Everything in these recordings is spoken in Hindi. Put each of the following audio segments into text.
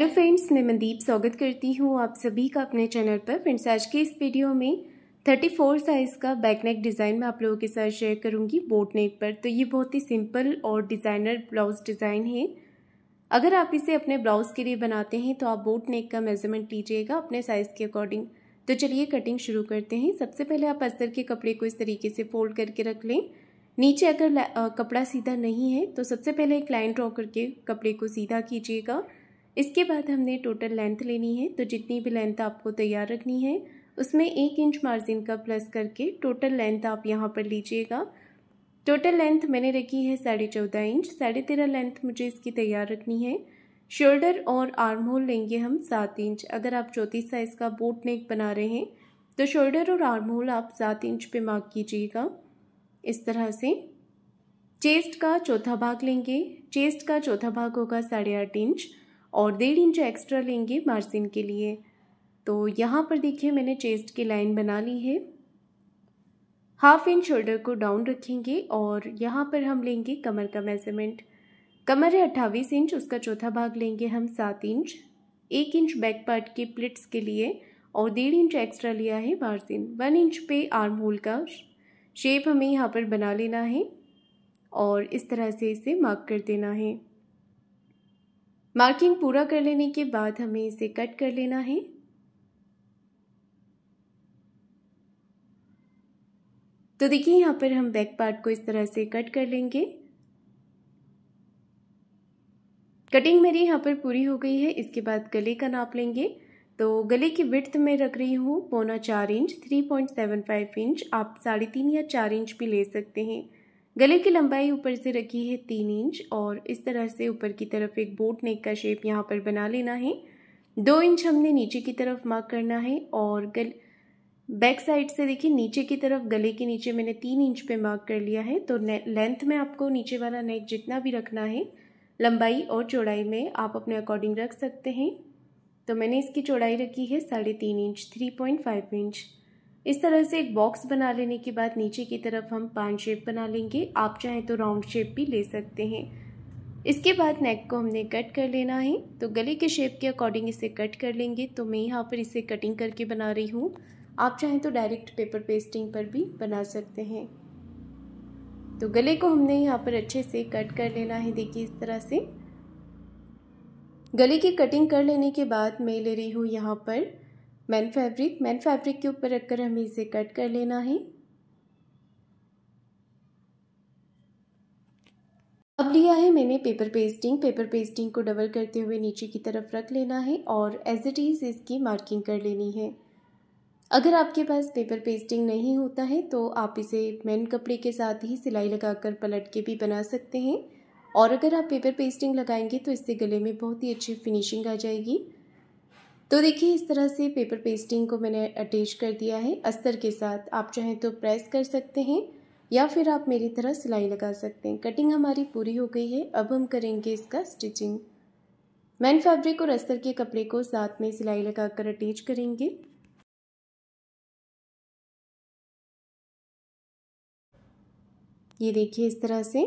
हेलो फ्रेंड्स मैं मनदीप स्वागत करती हूँ आप सभी का अपने चैनल पर फ्रेंड्स आज के इस वीडियो में 34 साइज़ का बैक नेक डिज़ाइन मैं आप लोगों के साथ शेयर करूँगी बोट नेक पर तो ये बहुत ही सिंपल और डिज़ाइनर ब्लाउज़ डिज़ाइन है अगर आप इसे अपने ब्लाउज़ के लिए बनाते हैं तो आप बोट नेक का मेजरमेंट लीजिएगा अपने साइज़ के अकॉर्डिंग तो चलिए कटिंग शुरू करते हैं सबसे पहले आप अस्तर के कपड़े को इस तरीके से फोल्ड करके रख लें नीचे अगर कपड़ा सीधा नहीं है तो सबसे पहले एक लाइन ड्रॉ करके कपड़े को सीधा कीजिएगा इसके बाद हमने टोटल लेंथ लेनी है तो जितनी भी लेंथ आपको तैयार रखनी है उसमें एक इंच मार्जिन का प्लस करके टोटल लेंथ आप यहाँ पर लीजिएगा टोटल लेंथ मैंने रखी है साढ़े चौदह इंच साढ़े तेरह लेंथ मुझे इसकी तैयार रखनी है शोल्डर और आर्म होल लेंगे हम सात इंच अगर आप चौथी साइज़ का बोट नेक बना रहे हैं तो शोल्डर और आर्म होल आप सात इंच पे मार्क कीजिएगा इस तरह से चेस्ट का चौथा भाग लेंगे चेस्ट का चौथा भाग होगा साढ़े आठ इंच और डेढ़ इंच एक्स्ट्रा लेंगे मार्जिन के लिए तो यहाँ पर देखिए मैंने चेस्ट की लाइन बना ली है हाफ इंच शोल्डर को डाउन रखेंगे और यहाँ पर हम लेंगे कमर का मेजरमेंट कमर है अट्ठावीस इंच उसका चौथा भाग लेंगे हम सात इंच एक इंच बैक पार्ट के प्लिट्स के लिए और डेढ़ इंच एक्स्ट्रा लिया है मार्जिन वन इंच पे आर्म होल का शेप हमें यहाँ पर बना लेना है और इस तरह से इसे मार्क कर देना है मार्किंग पूरा कर लेने के बाद हमें इसे कट कर लेना है तो देखिए यहाँ पर हम बैक पार्ट को इस तरह से कट कर लेंगे कटिंग मेरी यहाँ पर पूरी हो गई है इसके बाद गले का नाप लेंगे तो गले की विर्थ में रख रही हूँ पौना चार inch three point seven five inch आप साढ़े तीन या चार इंच भी ले सकते हैं गले की लंबाई ऊपर से रखी है तीन इंच और इस तरह से ऊपर की तरफ एक बोट नेक का शेप यहाँ पर बना लेना है दो इंच हमने नीचे की तरफ मार्क करना है और गल बैक साइड से देखिए नीचे की तरफ गले के नीचे मैंने तीन इंच पे मार्क कर लिया है तो लेंथ में आपको नीचे वाला नेक जितना भी रखना है लंबाई और चौड़ाई में आप अपने अकॉर्डिंग रख सकते हैं तो मैंने इसकी चौड़ाई रखी है साढ़े तीन inch three point five inch इस तरह से एक बॉक्स बना लेने के बाद नीचे की तरफ हम पान शेप बना लेंगे आप चाहें तो राउंड शेप भी ले सकते हैं इसके बाद नेक को हमने कट कर लेना है तो गले के शेप के अकॉर्डिंग इसे कट कर लेंगे तो मैं यहाँ पर इसे कटिंग करके बना रही हूँ आप चाहें तो डायरेक्ट पेपर पेस्टिंग पर भी बना सकते हैं तो गले को हमने यहाँ पर अच्छे से कट कर लेना है देखिए इस तरह से गले की कटिंग कर लेने के बाद मैं ले रही हूँ यहाँ पर मैन फैब्रिक मैन फैब्रिक के ऊपर रखकर हमें इसे कट कर लेना है अब लिया है मैंने पेपर पेस्टिंग पेपर पेस्टिंग को डबल करते हुए नीचे की तरफ रख लेना है और एज इट इज़ इसकी मार्किंग कर लेनी है अगर आपके पास पेपर पेस्टिंग नहीं होता है तो आप इसे मैन कपड़े के साथ ही सिलाई लगाकर पलट के भी बना सकते हैं और अगर आप पेपर पेस्टिंग लगाएंगे तो इससे गले में बहुत ही अच्छी फिनिशिंग आ जाएगी तो देखिए इस तरह से पेपर पेस्टिंग को मैंने अटैच कर दिया है अस्तर के साथ आप चाहें तो प्रेस कर सकते हैं या फिर आप मेरी तरह सिलाई लगा सकते हैं कटिंग हमारी पूरी हो गई है अब हम करेंगे इसका स्टिचिंग मैन फैब्रिक और अस्तर के कपड़े को साथ में सिलाई लगाकर अटैच करेंगे ये देखिए इस तरह से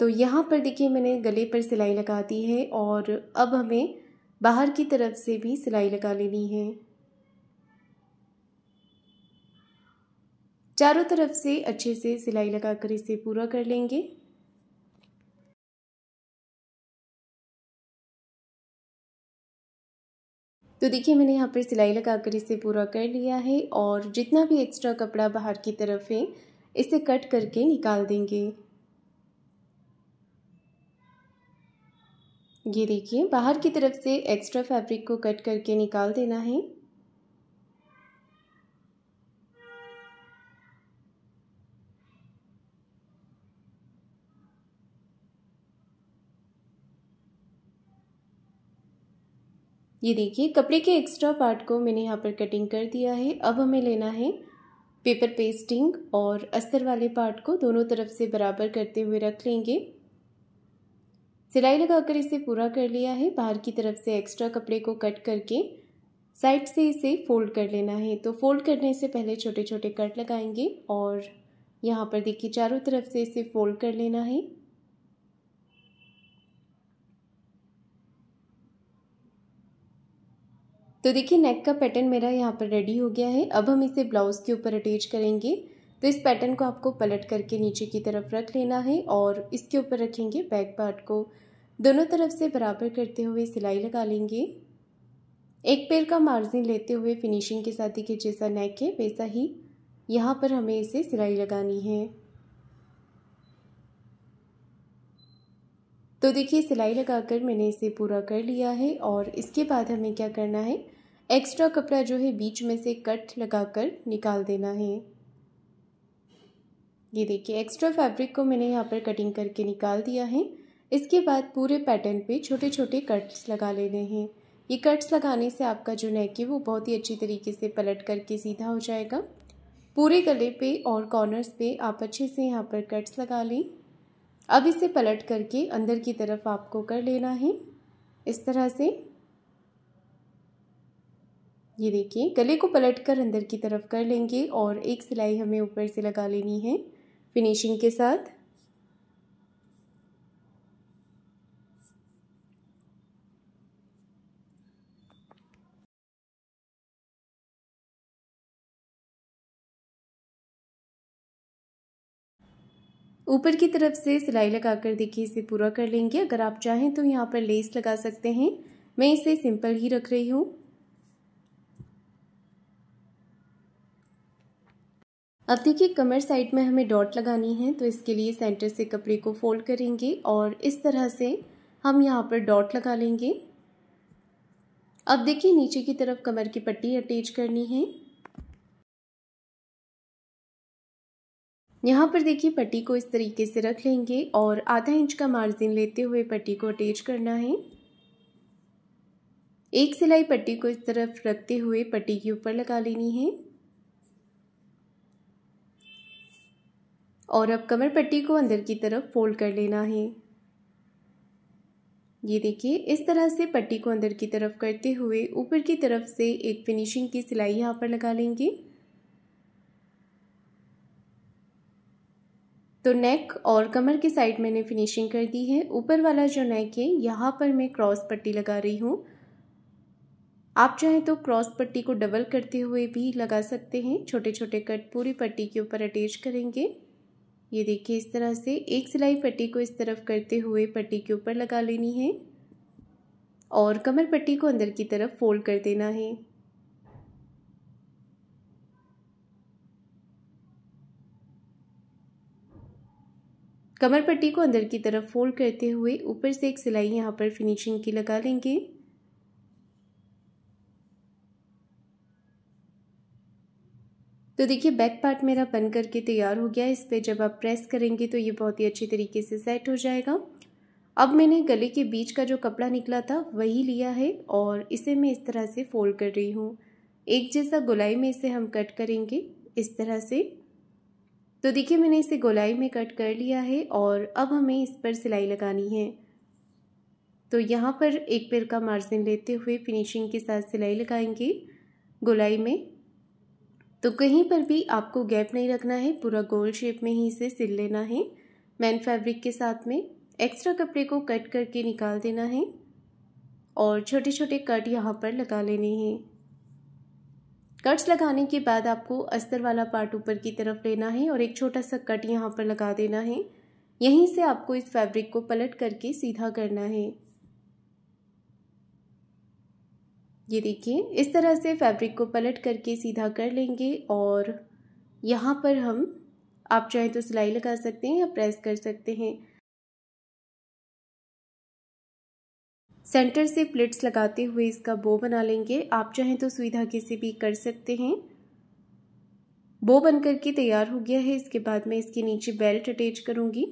तो यहाँ पर देखिए मैंने गले पर सिलाई लगा दी है और अब हमें बाहर की तरफ से भी सिलाई लगा लेनी है चारों तरफ से अच्छे से सिलाई लगाकर इसे पूरा कर लेंगे तो देखिए मैंने यहाँ पर सिलाई लगाकर इसे पूरा कर लिया है और जितना भी एक्स्ट्रा कपड़ा बाहर की तरफ है इसे कट करके निकाल देंगे ये देखिए बाहर की तरफ से एक्स्ट्रा फैब्रिक को कट करके निकाल देना है ये देखिए कपड़े के एक्स्ट्रा पार्ट को मैंने यहाँ पर कटिंग कर दिया है अब हमें लेना है पेपर पेस्टिंग और अस्तर वाले पार्ट को दोनों तरफ से बराबर करते हुए रख लेंगे सिलाई लगाकर इसे पूरा कर लिया है बाहर की तरफ से एक्स्ट्रा कपड़े को कट करके साइड से इसे फोल्ड कर लेना है तो फोल्ड करने से पहले छोटे छोटे कट लगाएंगे और यहाँ पर देखिए चारों तरफ से इसे फोल्ड कर लेना है तो देखिए नेक का पैटर्न मेरा यहाँ पर रेडी हो गया है अब हम इसे ब्लाउज़ के ऊपर अटैच करेंगे तो इस पैटर्न को आपको पलट करके नीचे की तरफ रख लेना है और इसके ऊपर रखेंगे बैक पार्ट को दोनों तरफ से बराबर करते हुए सिलाई लगा लेंगे एक पैर का मार्जिन लेते हुए फिनिशिंग के साथ ही के जैसा नेक है वैसा ही यहाँ पर हमें इसे सिलाई लगानी है तो देखिए सिलाई लगाकर मैंने इसे पूरा कर लिया है और इसके बाद हमें क्या करना है एक्स्ट्रा कपड़ा जो है बीच में से कट लगाकर निकाल देना है ये देखिए एक्स्ट्रा फैब्रिक को मैंने यहाँ पर कटिंग करके निकाल दिया है इसके बाद पूरे पैटर्न पे छोटे छोटे कट्स लगा लेने हैं ये कट्स लगाने से आपका जो नेक है वो बहुत ही अच्छी तरीके से पलट करके सीधा हो जाएगा पूरे गले पे और कॉर्नर्स पे आप अच्छे से यहाँ पर कट्स लगा लें अब इसे पलट करके अंदर की तरफ आपको कर लेना है इस तरह से ये देखिए गले को पलट कर अंदर की तरफ कर लेंगे और एक सिलाई हमें ऊपर से लगा लेनी है फिनिशिंग के साथ ऊपर की तरफ से सिलाई लगाकर देखिए इसे पूरा कर लेंगे अगर आप चाहें तो यहाँ पर लेस लगा सकते हैं मैं इसे सिंपल ही रख रही हूँ अब देखिए कमर साइड में हमें डॉट लगानी है तो इसके लिए सेंटर से कपड़े को फोल्ड करेंगे और इस तरह से हम यहाँ पर डॉट लगा लेंगे अब देखिए नीचे की तरफ कमर की पट्टी अटैच करनी है यहाँ पर देखिए पट्टी को इस तरीके से रख लेंगे और आधा इंच का मार्जिन लेते हुए पट्टी को अटैच करना है एक सिलाई पट्टी को इस तरफ रखते हुए पट्टी के ऊपर लगा लेनी है और अब कमर पट्टी को अंदर की तरफ फोल्ड कर लेना है ये देखिए इस तरह से पट्टी को अंदर की तरफ करते हुए ऊपर की तरफ से एक फिनिशिंग की सिलाई यहाँ पर लगा लेंगे तो नेक और कमर की साइड मैंने फिनिशिंग कर दी है ऊपर वाला जो नेक है यहाँ पर मैं क्रॉस पट्टी लगा रही हूँ आप चाहें तो क्रॉस पट्टी को डबल करते हुए भी लगा सकते हैं छोटे छोटे कट पूरी पट्टी के ऊपर अटैच करेंगे ये देखिए इस तरह से एक सिलाई पट्टी को इस तरफ करते हुए पट्टी के ऊपर लगा लेनी है और कमर पट्टी को अंदर की तरफ फोल्ड कर देना है कमर पट्टी को अंदर की तरफ फोल्ड करते हुए ऊपर से एक सिलाई यहाँ पर फिनिशिंग की लगा लेंगे तो देखिए बैक पार्ट मेरा बन करके तैयार हो गया इस पर जब आप प्रेस करेंगे तो ये बहुत ही अच्छी तरीके से सेट हो जाएगा अब मैंने गले के बीच का जो कपड़ा निकला था वही लिया है और इसे मैं इस तरह से फोल्ड कर रही हूँ एक जैसा गोलाई में इसे हम कट करेंगे इस तरह से तो देखिए मैंने इसे गोलाई में कट कर लिया है और अब हमें इस पर सिलाई लगानी है तो यहाँ पर एक पेड़ का मार्जिन लेते हुए फिनिशिंग के साथ सिलाई लगाएंगे गोलाई में तो कहीं पर भी आपको गैप नहीं रखना है पूरा गोल शेप में ही इसे सिल लेना है मैन फैब्रिक के साथ में एक्स्ट्रा कपड़े को कट करके निकाल देना है और छोटे छोटे कट यहाँ पर लगा लेने हैं कट्स लगाने के बाद आपको अस्तर वाला पार्ट ऊपर की तरफ लेना है और एक छोटा सा कट यहाँ पर लगा देना है यहीं से आपको इस फैब्रिक को पलट करके सीधा करना है ये देखिए इस तरह से फैब्रिक को पलट करके सीधा कर लेंगे और यहाँ पर हम आप चाहें तो सिलाई लगा सकते हैं या प्रेस कर सकते हैं सेंटर से प्लेट्स लगाते हुए इसका बो बना लेंगे आप चाहें तो सुविधा किसी से भी कर सकते हैं बो बन करके तैयार हो गया है इसके बाद मैं इसके नीचे बेल्ट अटैच करूँगी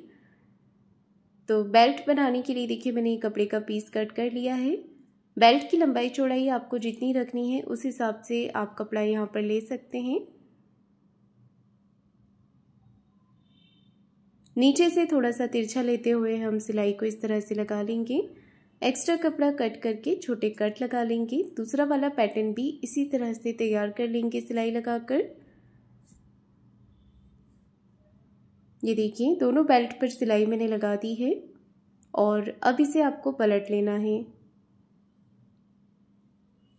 तो बेल्ट बनाने के लिए देखिए मैंने कपड़े का पीस कट कर लिया है बेल्ट की लंबाई चौड़ाई आपको जितनी रखनी है उस हिसाब से आप कपड़ा यहाँ पर ले सकते हैं नीचे से थोड़ा सा तिरछा लेते हुए हम सिलाई को इस तरह से लगा लेंगे एक्स्ट्रा कपड़ा कट करके छोटे कट लगा लेंगे दूसरा वाला पैटर्न भी इसी तरह से तैयार कर लेंगे सिलाई लगाकर ये देखिए दोनों बेल्ट पर सिलाई मैंने लगा दी है और अब इसे आपको पलट लेना है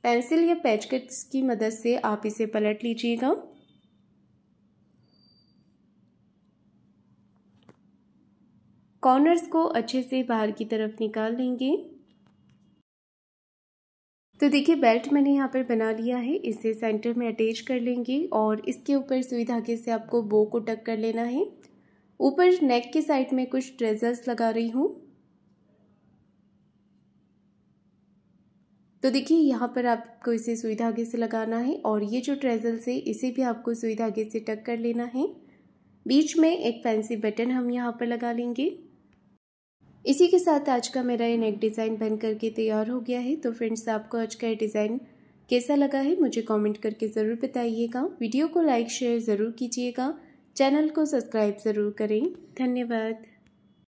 पेंसिल या पेचकट्स की मदद से आप इसे पलट लीजिएगा कॉर्नर्स को अच्छे से बाहर की तरफ निकाल लेंगे तो देखिए बेल्ट मैंने यहाँ पर बना लिया है इसे सेंटर में अटैच कर लेंगे और इसके ऊपर सुई धागे से आपको बो को टक कर लेना है ऊपर नेक के साइड में कुछ ट्रेजर्स लगा रही हूँ तो देखिए यहाँ पर आपको इसे सुई धागे से लगाना है और ये जो ट्रेजल्स है इसे भी आपको सुई धागे से टक कर लेना है बीच में एक फैंसी बटन हम यहाँ पर लगा लेंगे इसी के साथ आज का मेरा ये नेक डिज़ाइन बन करके तैयार हो गया है तो फ्रेंड्स आपको आज का ये डिज़ाइन कैसा लगा है मुझे कमेंट करके ज़रूर बताइएगा वीडियो को लाइक शेयर ज़रूर कीजिएगा चैनल को सब्सक्राइब ज़रूर करें धन्यवाद